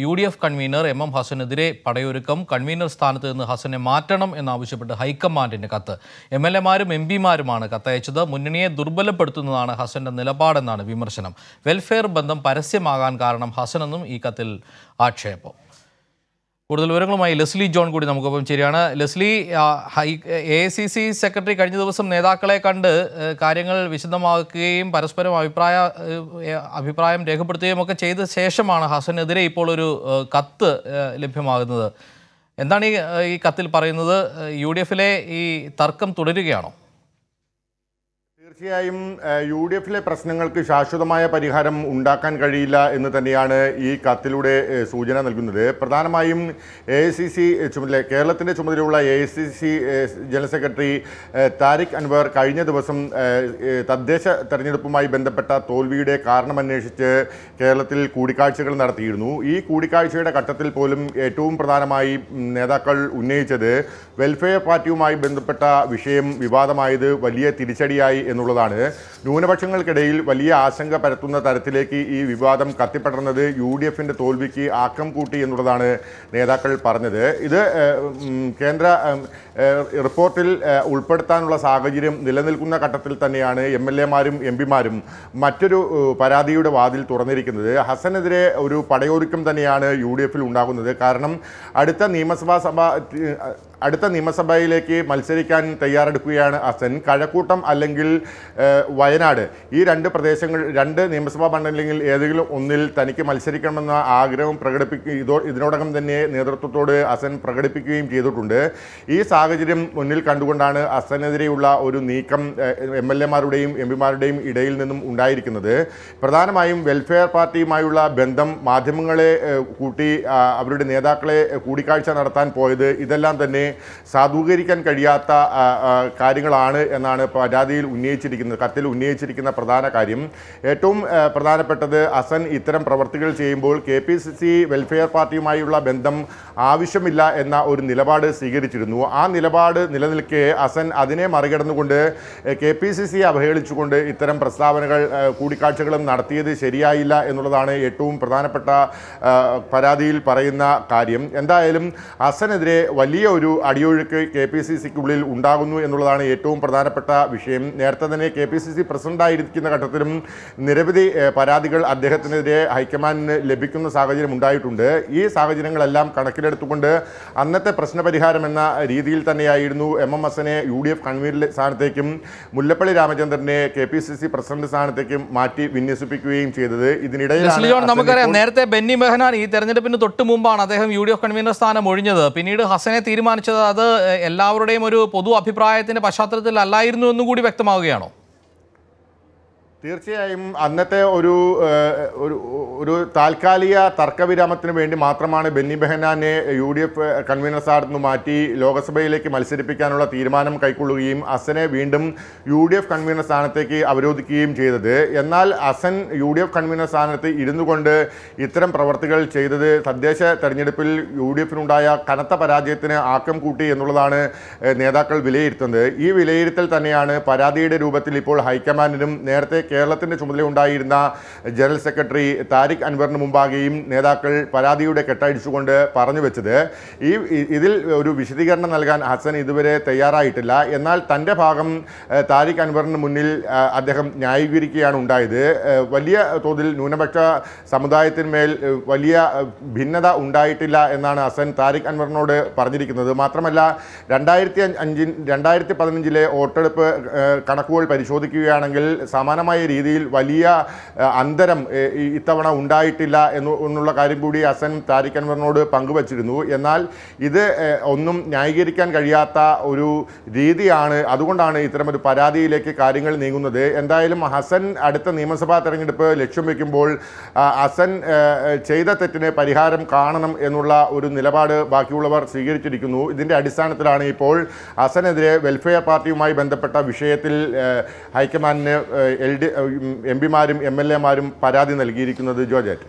U D F convener M M ഹസനെതിരെ പടയൊരുക്കം convener സ്ഥാനത്ത് നിന്ന് ഹസനെ മാറ്റണം എന്നാവശ്യപ്പെട്ട് ഹൈക്കമാൻഡിന്റെ കത്ത് എം എൽ എമാരും എം പിമാരുമാണ് കത്തയച്ചത് മുന്നണിയെ ദുർബലപ്പെടുത്തുന്നതാണ് ഹസന്റെ നിലപാടെന്നാണ് വിമർശനം വെൽഫെയർ ബന്ധം പരസ്യമാകാൻ കാരണം ഹസനെന്നും ഈ കത്തിൽ ആക്ഷേപം കൂടുതൽ വിവരങ്ങളുമായി ലെസ്ലി ജോൺ കൂടി നമുക്കൊപ്പം ശരിയാണ് ലെസ്ലി ഹൈ എ സി സി സെക്രട്ടറി കഴിഞ്ഞ ദിവസം നേതാക്കളെ കണ്ട് കാര്യങ്ങൾ വിശദമാക്കുകയും പരസ്പരം അഭിപ്രായ അഭിപ്രായം രേഖപ്പെടുത്തുകയും ഒക്കെ ചെയ്ത ശേഷമാണ് ഹസനെതിരെ ഇപ്പോൾ ഒരു കത്ത് ലഭ്യമാകുന്നത് എന്താണ് ഈ കത്തിൽ പറയുന്നത് യു ഡി എഫിലെ ഈ തർക്കം തുടരുകയാണോ തീർച്ചയായും യു ഡി എഫിലെ പ്രശ്നങ്ങൾക്ക് ശാശ്വതമായ പരിഹാരം ഉണ്ടാക്കാൻ കഴിയില്ല എന്ന് തന്നെയാണ് ഈ കത്തിലൂടെ സൂചന നൽകുന്നത് പ്രധാനമായും എ ഐ സി സി ചുമതല കേരളത്തിൻ്റെ ചുമതലയുള്ള A I C C general secretary Tariq Anwar കഴിഞ്ഞ ദിവസം തദ്ദേശ തെരഞ്ഞെടുപ്പുമായി ബന്ധപ്പെട്ട തോൽവിയുടെ കാരണമന്വേഷിച്ച് കേരളത്തിൽ കൂടിക്കാഴ്ചകൾ നടത്തിയിരുന്നു ഈ കൂടിക്കാഴ്ചയുടെ ഘട്ടത്തിൽ പോലും ഏറ്റവും പ്രധാനമായി നേതാക്കൾ ഉന്നയിച്ചത് വെൽഫെയർ പാർട്ടിയുമായി ബന്ധപ്പെട്ട വിഷയം വിവാദമായത് വലിയ തിരിച്ചടിയായി എന്നുള്ള എന്നുള്ളതാണ് ന്യൂനപക്ഷങ്ങൾക്കിടയിൽ വലിയ ആശങ്ക പരത്തുന്ന തരത്തിലേക്ക് ഈ വിവാദം കത്തിപ്പടർന്നത് യു ഡി എഫിൻ്റെ തോൽവിക്ക് ആക്കം കൂട്ടി എന്നുള്ളതാണ് നേതാക്കൾ പറഞ്ഞത് ഇത് കേന്ദ്ര റിപ്പോർട്ടിൽ ഉൾപ്പെടുത്താനുള്ള സാഹചര്യം നിലനിൽക്കുന്ന ഘട്ടത്തിൽ തന്നെയാണ് എം എൽ എമാരും എം പിമാരും മറ്റൊരു പരാതിയുടെ വാതിൽ തുറന്നിരിക്കുന്നത് ഹസനെതിരെ ഒരു പടയൊരുക്കം തന്നെയാണ് യു ഡി എഫിൽ ഉണ്ടാകുന്നത് കാരണം അടുത്ത നിയമസഭാ സഭ അടുത്ത നിയമസഭയിലേക്ക് മത്സരിക്കാൻ തയ്യാറെടുക്കുകയാണ് അസൻ കഴക്കൂട്ടം അല്ലെങ്കിൽ വയനാട് ഈ രണ്ട് പ്രദേശങ്ങൾ രണ്ട് നിയമസഭാ മണ്ഡലങ്ങളിൽ ഏതെങ്കിലും ഒന്നിൽ തനിക്ക് മത്സരിക്കണമെന്ന ആഗ്രഹം പ്രകടിപ്പിക്കുക ഇതോ ഇതിനോടകം തന്നെ നേതൃത്വത്തോട് അസൻ പ്രകടിപ്പിക്കുകയും ചെയ്തിട്ടുണ്ട് ഈ സാഹചര്യം മുന്നിൽ കണ്ടുകൊണ്ടാണ് അസനെതിരെയുള്ള ഒരു നീക്കം എം എൽ എമാരുടെയും എം പിമാരുടെയും ഇടയിൽ നിന്നും ഉണ്ടായിരിക്കുന്നത് പ്രധാനമായും വെൽഫെയർ പാർട്ടിയുമായുള്ള ബന്ധം മാധ്യമങ്ങളെ കൂട്ടി അവരുടെ നേതാക്കളെ കൂടിക്കാഴ്ച നടത്താൻ പോയത് ഇതെല്ലാം തന്നെ സാധൂകരിക്കാൻ കഴിയാത്ത കാര്യങ്ങളാണ് എന്നാണ് പരാതിയിൽ ഉന്നയിച്ചിരിക്കുന്നത് കത്തിൽ ഉന്നയിച്ചിരിക്കുന്ന പ്രധാന കാര്യം ഏറ്റവും പ്രധാനപ്പെട്ടത് അസൻ ഇത്തരം പ്രവർത്തികൾ ചെയ്യുമ്പോൾ K P C C welfare പാർട്ടിയുമായുള്ള ബന്ധം ആവശ്യമില്ല എന്ന ഒരു നിലപാട് സ്വീകരിച്ചിരുന്നു ആ നിലപാട് നിലനിൽക്കെ അസൻ അതിനെ മറികടന്നുകൊണ്ട് കെ പി സി സി അവഹേളിച്ചുകൊണ്ട് ഇത്തരം പ്രസ്താവനകൾ കൂടിക്കാഴ്ചകളും നടത്തിയത് ശരിയായില്ല എന്നുള്ളതാണ് ഏറ്റവും പ്രധാനപ്പെട്ട പരാതിയിൽ പറയുന്ന കാര്യം എന്തായാലും അസനെതിരെ വലിയ ഒരു അടിയൊഴുക്ക് കെ പി സി സിക്കുള്ളിൽ ഉണ്ടാകുന്നു എന്നുള്ളതാണ് ഏറ്റവും പ്രധാനപ്പെട്ട വിഷയം നേരത്തെ തന്നെ കെ പി സി സി പ്രസിഡൻ്റായിരിക്കുന്ന ഘട്ടത്തിലും നിരവധി പരാതികൾ അദ്ദേഹത്തിനെതിരെ ഹൈക്കമാൻഡിന് ലഭിക്കുന്ന സാഹചര്യം ഉണ്ടായിട്ടുണ്ട് ഈ സാഹചര്യങ്ങളെല്ലാം കണക്കിലെടുത്തുകൊണ്ട് അന്നത്തെ പ്രശ്നപരിഹാരം എന്ന രീതിയിൽ തന്നെയായിരുന്നു എം എം എസിനെ യു ഡി എഫ് കൺവീനർ സ്ഥാനത്തേക്കും മുല്ലപ്പള്ളി രാമചന്ദ്രനെ K P C C president സ്ഥാനത്തേക്കും മാറ്റി വിന്യസിപ്പിക്കുകയും ചെയ്തത് ഇതിനിടയിൽ നമുക്കറിയാം നേരത്തെ ബെന്നി മെഹനാൻ ഈ തെരഞ്ഞെടുപ്പിന് തൊട്ട് മുമ്പാണ് അദ്ദേഹം യു ഡി എഫ് കൺവീനർ സ്ഥാനം ഒഴിഞ്ഞത് പിന്നീട് ഹസനെ തീരുമാനിച്ചു കാണിച്ചത് അത് എല്ലാവരുടെയും ഒരു പൊതു അഭിപ്രായത്തിന്റെ പശ്ചാത്തലത്തിൽ അല്ലായിരുന്നു എന്നും കൂടി വ്യക്തമാവുകയാണോ തീർച്ചയായും അന്നത്തെ ഒരു ഒരു താൽക്കാലിക തർക്കവിരാമത്തിന് വേണ്ടി മാത്രമാണ് ബെന്നി ബെഹനാനെ യു ഡി എഫ് കൺവീനർ സ്ഥാനത്ത് നിന്ന് മാറ്റി ലോക്സഭയിലേക്ക് മത്സരിപ്പിക്കാനുള്ള തീരുമാനം കൈക്കൊള്ളുകയും അസനെ വീണ്ടും യു ഡി എഫ് കൺവീനർ സ്ഥാനത്തേക്ക് അവരോധിക്കുകയും ചെയ്തത് എന്നാൽ Hassan U D F convener സ്ഥാനത്ത് ഇരുന്നു കൊണ്ട് ഇത്തരം പ്രവർത്തികൾ ചെയ്തത് തദ്ദേശ തെരഞ്ഞെടുപ്പിൽ യു ഡി എഫിനുണ്ടായ കനത്ത പരാജയത്തിന് ആക്കം കൂട്ടി എന്നുള്ളതാണ് നേതാക്കൾ വിലയിരുത്തുന്നത് ഈ വിലയിരുത്തൽ തന്നെയാണ് പരാതിയുടെ രൂപത്തിൽ ഇപ്പോൾ ഹൈക്കമാൻഡിനും നേരത്തെ കേരളത്തിൻ്റെ ചുമതലയുണ്ടായിരുന്ന ജനറൽ സെക്രട്ടറി താരിഖ് അൻവറിന് മുമ്പാകെയും നേതാക്കൾ പരാതിയുടെ കെട്ടടിച്ചുകൊണ്ട് പറഞ്ഞു വെച്ചത് ഈ ഇതിൽ ഒരു വിശദീകരണം നൽകാൻ ഹസൻ ഇതുവരെ തയ്യാറായിട്ടില്ല എന്നാൽ തൻ്റെ ഭാഗം താരിഖ് അൻവറിന് മുന്നിൽ അദ്ദേഹം ന്യായീകരിക്കുകയാണ് ഉണ്ടായത് വലിയ തോതിൽ ന്യൂനപക്ഷ സമുദായത്തിന്മേൽ വലിയ ഭിന്നത ഉണ്ടായിട്ടില്ല എന്നാണ് ഹസൻ താരിഖ് അൻവറിനോട് പറഞ്ഞിരിക്കുന്നത് മാത്രമല്ല രണ്ടായിരത്തി അഞ്ചിൻ രണ്ടായിരത്തി പതിനഞ്ചിലെ വോട്ടെടുപ്പ് കണക്കുകൾ പരിശോധിക്കുകയാണെങ്കിൽ സമാനമായ ശക്തമായ രീതിയിൽ വലിയ അന്തരം ഇത്തവണ ഉണ്ടായിട്ടില്ല എന്നുള്ള കാര്യം കൂടി അസൻ താരിഖൻവറിനോട് പങ്കുവച്ചിരുന്നു എന്നാൽ ഇത് ഒന്നും ന്യായീകരിക്കാൻ കഴിയാത്ത ഒരു രീതിയാണ് അതുകൊണ്ടാണ് ഇത്തരമൊരു പരാതിയിലേക്ക് കാര്യങ്ങൾ നീങ്ങുന്നത് എന്തായാലും ഹസൻ അടുത്ത നിയമസഭാ തെരഞ്ഞെടുപ്പ് ലക്ഷ്യം വയ്ക്കുമ്പോൾ ഹസൻ ചെയ്ത തെറ്റിന് പരിഹാരം കാണണം എന്നുള്ള ഒരു നിലപാട് ബാക്കിയുള്ളവർ സ്വീകരിച്ചിരിക്കുന്നു ഇതിൻ്റെ അടിസ്ഥാനത്തിലാണ് ഇപ്പോൾ ഹസനെതിരെ വെൽഫെയർ പാർട്ടിയുമായി ബന്ധപ്പെട്ട വിഷയത്തിൽ ഹൈക്കമാൻഡിന് എൽ ഡി എം പിമാരും എം എൽ എമാരും പരാതി നൽകിയിരിക്കുന്നത് ജോജാറ്റ്